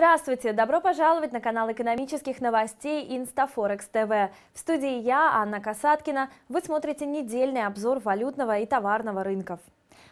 Здравствуйте! Добро пожаловать на канал экономических новостей Инстафорекс ТВ. В студии я, Анна Касаткина. Вы смотрите недельный обзор валютного и товарного рынков.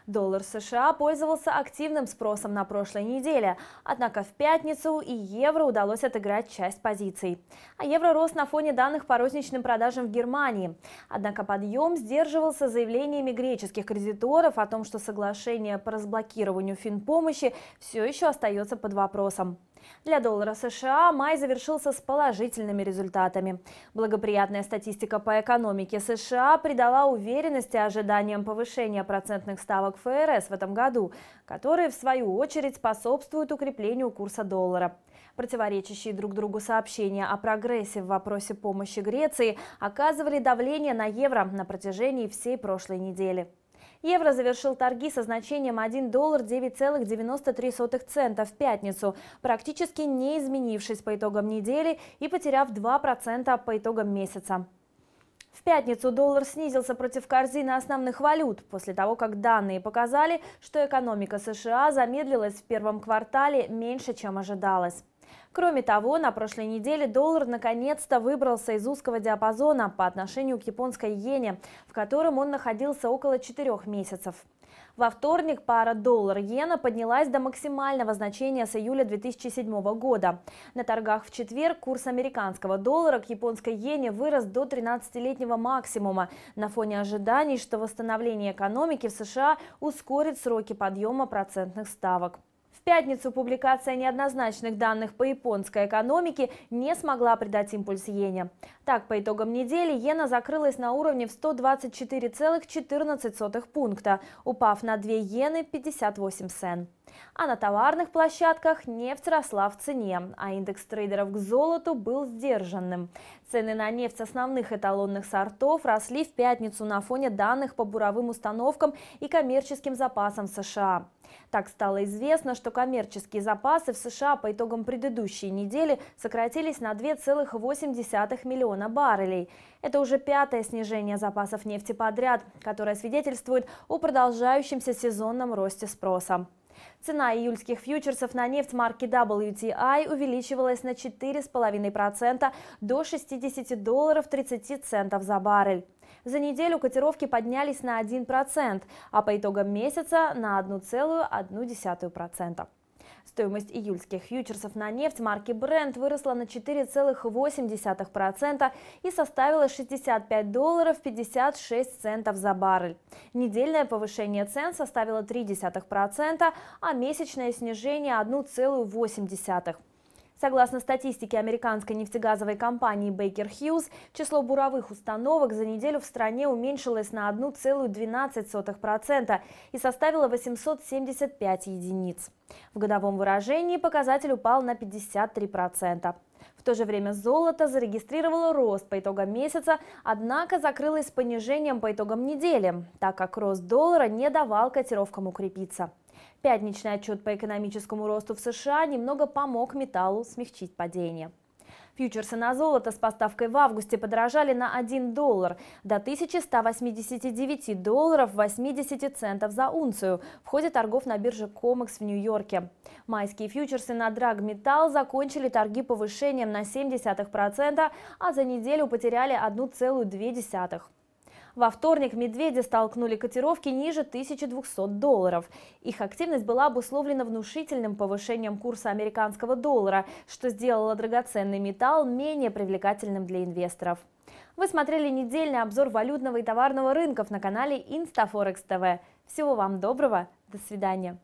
Доллар США пользовался активным спросом на прошлой неделе, однако в пятницу и евро удалось отыграть часть позиций. А евро рос на фоне данных по розничным продажам в Германии. Однако подъем сдерживался заявлениями греческих кредиторов о том, что соглашение по разблокированию финпомощи все еще остается под вопросом. Для доллара США май завершился с положительными результатами. Благоприятная статистика по экономике США придала уверенности ожиданиям повышения процентных ставок ФРС в этом году, которые в свою очередь способствуют укреплению курса доллара. Противоречащие друг другу сообщения о прогрессе в вопросе помощи Греции оказывали давление на евро на протяжении всей прошлой недели. Евро завершил торги со значением 1 доллар 9,93 цента в пятницу, практически не изменившись по итогам недели и потеряв 2% по итогам месяца. В пятницу доллар снизился против корзины основных валют, после того, как данные показали, что экономика США замедлилась в первом квартале меньше, чем ожидалось. Кроме того, на прошлой неделе доллар наконец-то выбрался из узкого диапазона по отношению к японской иене, в котором он находился около четырех месяцев. Во вторник пара доллар-иена поднялась до максимального значения с июля 2007 года. На торгах в четверг курс американского доллара к японской иене вырос до 13-летнего максимума на фоне ожиданий, что восстановление экономики в США ускорит сроки подъема процентных ставок. В пятницу публикация неоднозначных данных по японской экономике не смогла придать импульс иене. Так, по итогам недели иена закрылась на уровне в 124,14 пункта, упав на 2 иены 58 сен. А на товарных площадках нефть росла в цене, а индекс трейдеров к золоту был сдержанным. Цены на нефть основных эталонных сортов росли в пятницу на фоне данных по буровым установкам и коммерческим запасам США. Так стало известно, что коммерческие запасы в США по итогам предыдущей недели сократились на 2,8 миллиона баррелей. Это уже пятое снижение запасов нефти подряд, которое свидетельствует о продолжающемся сезонном росте спроса. Цена июльских фьючерсов на нефть марки WTI увеличивалась на 4,5% до 60 долларов 30 центов за баррель. За неделю котировки поднялись на 1%, а по итогам месяца на 1,1%. Стоимость июльских фьючерсов на нефть марки Brent выросла на 4,8% и составила 65 долларов 56 центов за баррель. Недельное повышение цен составило 0,3%, а месячное снижение 1,8%. Согласно статистике американской нефтегазовой компании Baker Hughes, число буровых установок за неделю в стране уменьшилось на 1,12% и составило 875 единиц. В годовом выражении показатель упал на 53%. В то же время золото зарегистрировало рост по итогам месяца, однако закрылось с понижением по итогам недели, так как рост доллара не давал котировкам укрепиться. Пятничный отчет по экономическому росту в США немного помог металлу смягчить падение. Фьючерсы на золото с поставкой в августе подорожали на 1 доллар до 1189 долларов 80 центов за унцию в ходе торгов на бирже Комекс в Нью-Йорке. Майские фьючерсы на драгметалл закончили торги повышением на 0,7%, а за неделю потеряли 1,2%. Во вторник медведи столкнули котировки ниже 1200 долларов. Их активность была обусловлена внушительным повышением курса американского доллара, что сделало драгоценный металл менее привлекательным для инвесторов. Вы смотрели недельный обзор валютного и товарного рынков на канале Инстафорекс ТВ. Всего вам доброго, до свидания.